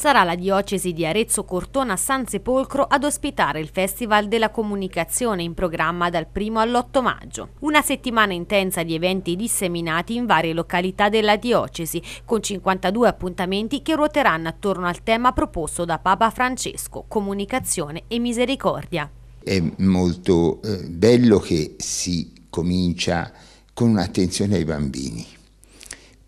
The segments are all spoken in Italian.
sarà la diocesi di Arezzo Cortona San Sepolcro ad ospitare il Festival della Comunicazione in programma dal 1 all'8 maggio. Una settimana intensa di eventi disseminati in varie località della diocesi, con 52 appuntamenti che ruoteranno attorno al tema proposto da Papa Francesco, comunicazione e misericordia. È molto eh, bello che si comincia con un'attenzione ai bambini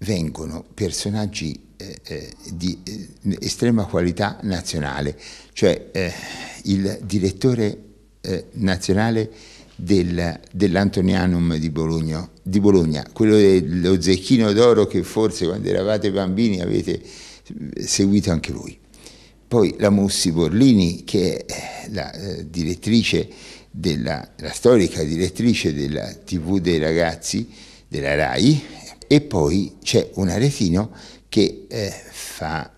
vengono personaggi eh, eh, di eh, estrema qualità nazionale, cioè eh, il direttore eh, nazionale del, dell'Antonianum di Bologna, di Bologna, quello dello Zecchino d'Oro che forse quando eravate bambini avete eh, seguito anche lui. Poi la Mussi Borlini che è la direttrice della, la storica direttrice della TV dei ragazzi della RAI e poi c'è un aretino che eh, fa,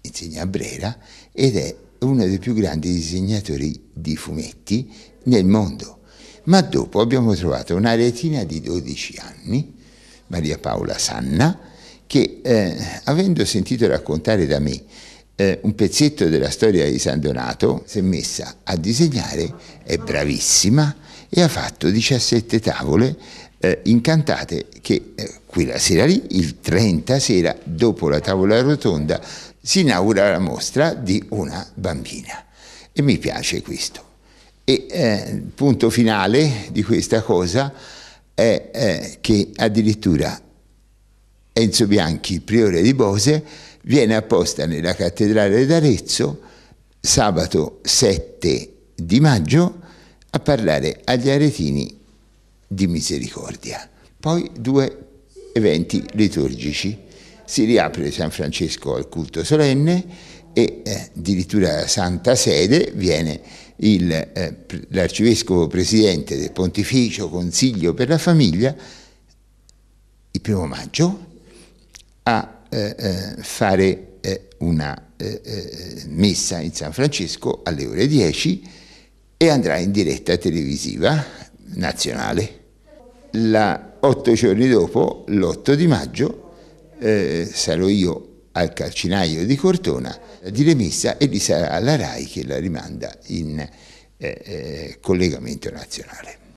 insegna a Brera ed è uno dei più grandi disegnatori di fumetti nel mondo. Ma dopo abbiamo trovato un'aretina di 12 anni, Maria Paola Sanna, che eh, avendo sentito raccontare da me eh, un pezzetto della storia di San Donato, si è messa a disegnare, è bravissima, e ha fatto 17 tavole eh, incantate che eh, quella sera lì, il 30 sera, dopo la tavola rotonda, si inaugura la mostra di una bambina. E mi piace questo. E eh, il punto finale di questa cosa è eh, che addirittura Enzo Bianchi, priore di Bose, viene apposta nella cattedrale d'Arezzo sabato 7 di maggio a parlare agli aretini di misericordia. Poi due eventi liturgici. Si riapre San Francesco al culto solenne e eh, addirittura la Santa Sede viene eh, l'arcivescovo eh, presidente del Pontificio Consiglio per la Famiglia il primo maggio a eh, eh fare eh, una messa in San Francesco alle ore 10 e andrà in diretta televisiva nazionale. La, otto giorni dopo, l'8 di maggio, eh, sarò io al calcinaio di Cortona a dire messa e lì sarà la RAI che la rimanda in eh, eh, collegamento nazionale.